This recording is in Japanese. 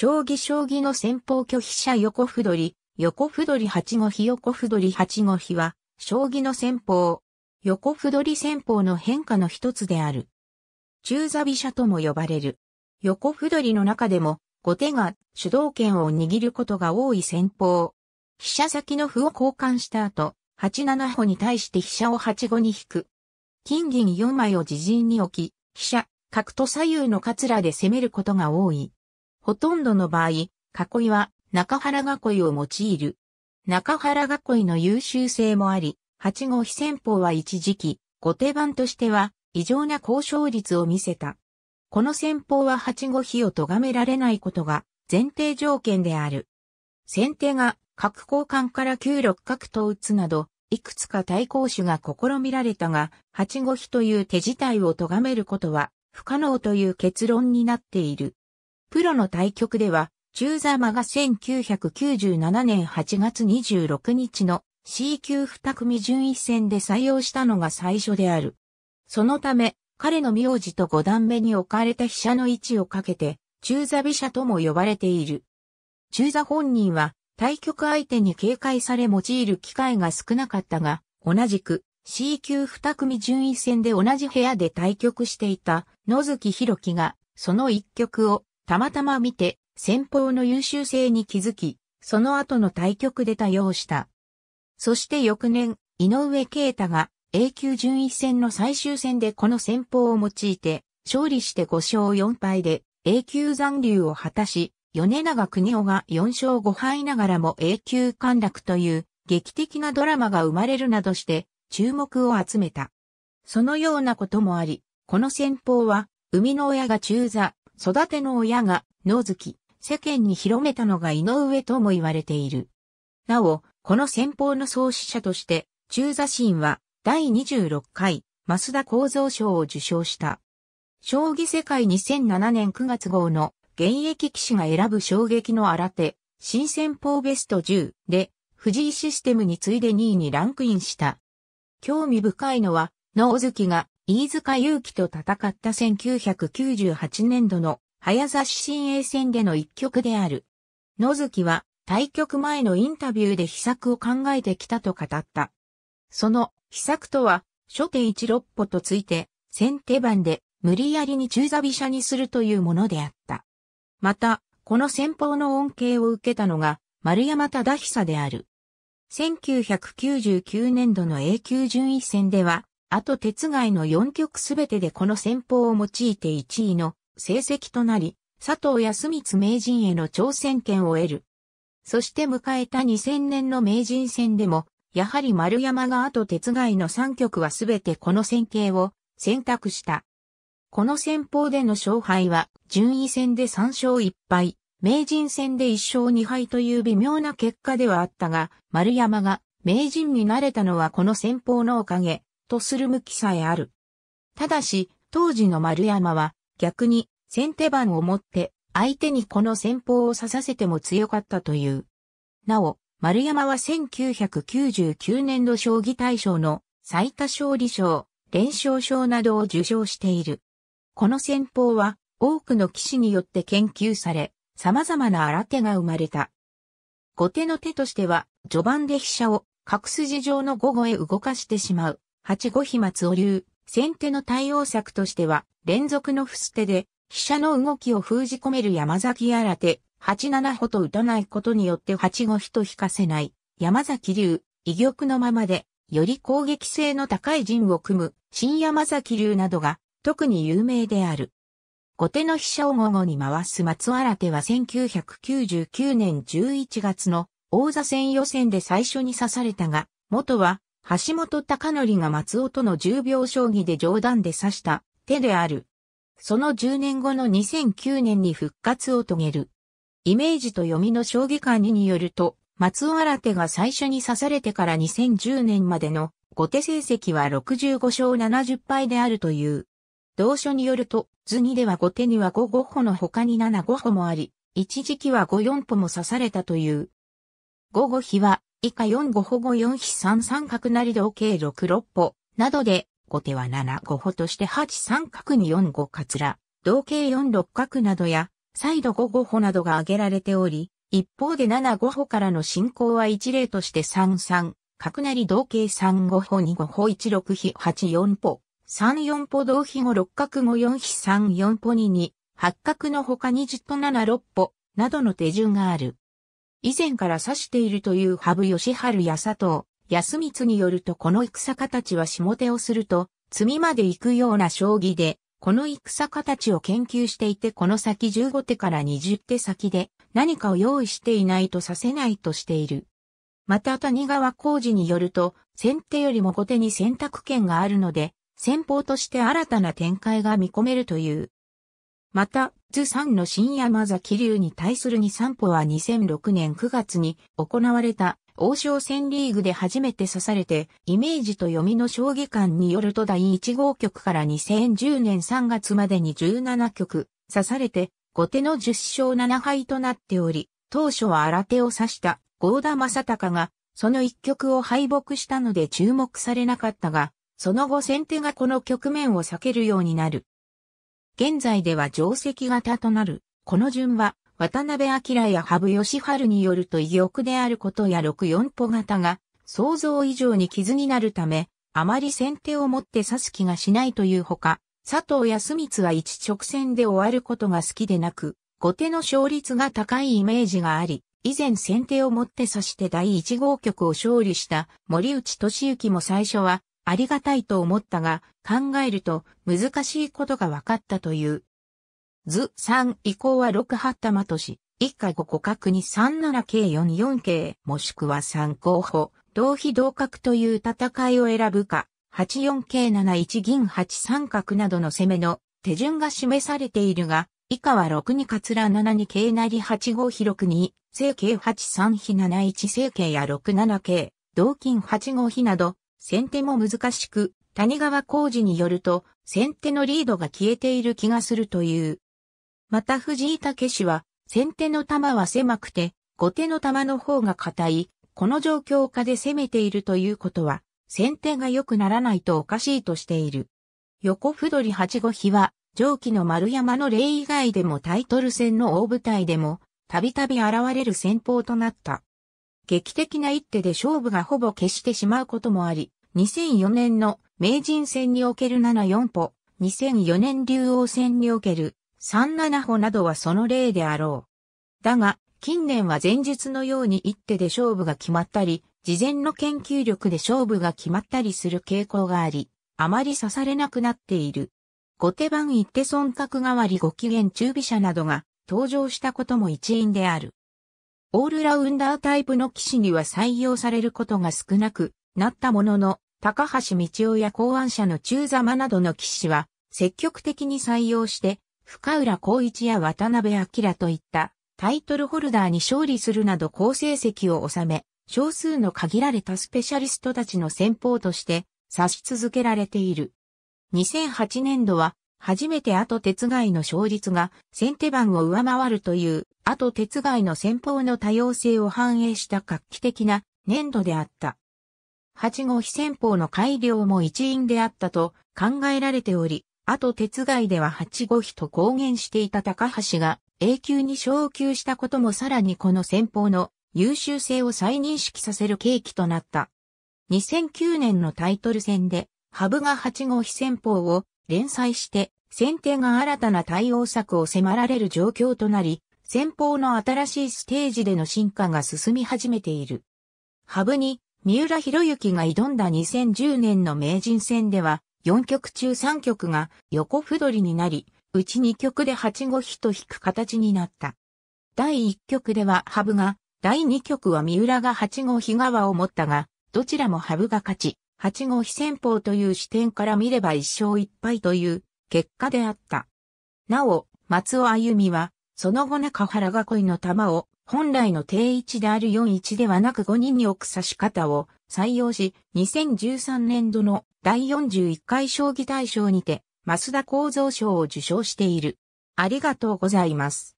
将棋将棋の先方拒否者横歩取り、横歩取り八五飛横歩取り八五飛は、将棋の先方、横歩取り先方の変化の一つである。中座飛車とも呼ばれる。横歩取りの中でも、後手が主導権を握ることが多い先方。飛車先の歩を交換した後、八七歩に対して飛車を八五に引く。金銀四枚を自陣に置き、飛車、角と左右のカツラで攻めることが多い。ほとんどの場合、囲いは中原囲いを用いる。中原囲いの優秀性もあり、8号非戦法は一時期、後手番としては異常な交渉率を見せた。この戦法は8号比を咎められないことが前提条件である。先手が角交換から9六角と打つなど、いくつか対抗手が試みられたが、8五比という手自体を咎めることは不可能という結論になっている。プロの対局では、中座間が1997年8月26日の C 級二組順位戦で採用したのが最初である。そのため、彼の名字と五段目に置かれた飛車の位置をかけて、中座飛車とも呼ばれている。中座本人は、対局相手に警戒され用いる機会が少なかったが、同じく C 級二組順位戦で同じ部屋で対局していた野月博樹が、その一局をたまたま見て、先方の優秀性に気づき、その後の対局で多用した。そして翌年、井上啓太が A 級順位戦の最終戦でこの戦法を用いて、勝利して5勝4敗で A 級残留を果たし、米長国夫が4勝5敗ながらも A 級陥落という劇的なドラマが生まれるなどして注目を集めた。そのようなこともあり、この戦法は、生みの親が中座、育ての親が野月、世間に広めたのが井上とも言われている。なお、この先方の創始者として、中座神は第26回、増田構造賞を受賞した。将棋世界2007年9月号の現役騎士が選ぶ衝撃の新手、新戦法ベスト10で、藤井システムに次いで2位にランクインした。興味深いのは、野月が飯塚祐樹と戦った1998年度の早指し新鋭戦での一局である。野月は対局前のインタビューで秘策を考えてきたと語った。その秘策とは、初手一六歩とついて、先手番で無理やりに中座飛車にするというものであった。また、この戦法の恩恵を受けたのが丸山忠久である。1999年度の A 級順位戦では、あと鉄外の4曲すべてでこの戦法を用いて1位の成績となり、佐藤康光名人への挑戦権を得る。そして迎えた2000年の名人戦でも、やはり丸山があと鉄外の3曲はすべてこの戦型を選択した。この戦法での勝敗は、順位戦で3勝1敗、名人戦で1勝2敗という微妙な結果ではあったが、丸山が名人になれたのはこの戦法のおかげ。とする向きさえある。ただし、当時の丸山は、逆に、先手番を持って、相手にこの戦法を指させても強かったという。なお、丸山は1999年度将棋大賞の最多勝利賞、連勝賞などを受賞している。この戦法は、多くの棋士によって研究され、様々な新手が生まれた。後手の手としては、序盤で飛車を、角筋状の午後へ動かしてしまう。八五飛松尾流、先手の対応策としては、連続の伏捨てで、飛車の動きを封じ込める山崎新手、八七歩と打たないことによって八五飛と引かせない、山崎流、異玉のままで、より攻撃性の高い陣を組む、新山崎流などが、特に有名である。後手の飛車を午後に回す松新手は1999年11月の王座戦予選で最初に刺されたが、元は橋本隆則が松尾との10秒将棋で冗談で指した手である。その10年後の2009年に復活を遂げる。イメージと読みの将棋界によると、松尾新手が最初に指されてから2010年までの後手成績は65勝70敗であるという。同書によると、図にでは後手には5、5歩の他に7、5歩もあり、一時期は5、4歩も指されたという。午後日は以下4五歩5四飛3三角なり同型6六歩などで、後手は7五歩として8三角に4五かつら、同型4六角などや、再度5五歩などが挙げられており、一方で7五歩からの進行は一例として3三角なり同型3五歩2五歩1六飛8四歩、3四歩同飛5六角5四飛3四歩2二、八角のほか20と7六歩などの手順がある。以前から指しているという羽生義春や佐藤、安光によるとこの戦形は下手をすると、積みまで行くような将棋で、この戦形を研究していてこの先15手から20手先で何かを用意していないとさせないとしている。また谷川浩二によると、先手よりも後手に選択権があるので、先方として新たな展開が見込めるという。また、ズさの新山崎流に対する2散歩は2006年9月に行われた王将戦リーグで初めて刺されて、イメージと読みの将棋官によると第1号局から2010年3月までに17局刺されて、後手の10勝7敗となっており、当初は新手を指した合田正隆が、その一局を敗北したので注目されなかったが、その後先手がこの局面を避けるようになる。現在では定石型となる。この順は、渡辺明や羽生義晴によると意欲であることや6四歩型が、想像以上に傷になるため、あまり先手を持って指す気がしないというほか、佐藤康光は一直線で終わることが好きでなく、後手の勝率が高いイメージがあり、以前先手を持って指して第1号局を勝利した森内俊之も最初はありがたいと思ったが、考えると難しいことが分かったという。図3以降は6八玉とし、一回5個角に37系44系、もしくは3候補、同飛同角という戦いを選ぶか、84系71銀8三角などの攻めの手順が示されているが、以下は6にかつら7 2桂なり8五比6に、正形8三比7一正形や6七形、同金8五比など、先手も難しく、谷川浩二によると、先手のリードが消えている気がするという。また藤井武氏は、先手の弾は狭くて、後手の弾の方が硬い、この状況下で攻めているということは、先手が良くならないとおかしいとしている。横歩取り八五比は、上記の丸山の例以外でもタイトル戦の大舞台でも、たびたび現れる戦法となった。劇的な一手で勝負がほぼ消してしまうこともあり、2004年の名人戦における7-4歩、2004年竜王戦における3-7歩などはその例であろう。だが、近年は前述のように一手で勝負が決まったり、事前の研究力で勝負が決まったりする傾向があり、あまり刺されなくなっている。後手番一手損角代わりご機嫌中飛車などが登場したことも一因である。オールラウンダータイプの騎士には採用されることが少なくなったものの、高橋道夫や考案者の中様などの騎士は積極的に採用して、深浦光一や渡辺明といったタイトルホルダーに勝利するなど好成績を収め、少数の限られたスペシャリストたちの先鋒として差し続けられている。2008年度は初めて後鉄外の勝率が先手番を上回るという後鉄外の戦法の多様性を反映した画期的な年度であった。八号非戦法の改良も一因であったと考えられており、後鉄外では八号比と公言していた高橋が永久に昇級したこともさらにこの戦法の優秀性を再認識させる契機となった。2009年のタイトル戦で、ハブが八号非戦法を連載して、先手が新たな対応策を迫られる状況となり、先方の新しいステージでの進化が進み始めている。ハブに、三浦博之が挑んだ2010年の名人戦では、4曲中3曲が横歩取りになり、うち2曲で8五飛と引く形になった。第1局ではハブが、第2局は三浦が8五飛側を持ったが、どちらもハブが勝ち、8号非戦法という視点から見れば一勝一敗という結果であった。なお、松尾歩美は、その後中原囲いの球を本来の定位置である4-1ではなく5人に置く差し方を採用し、2013年度の第41回将棋大賞にて、増田幸造賞を受賞している。ありがとうございます。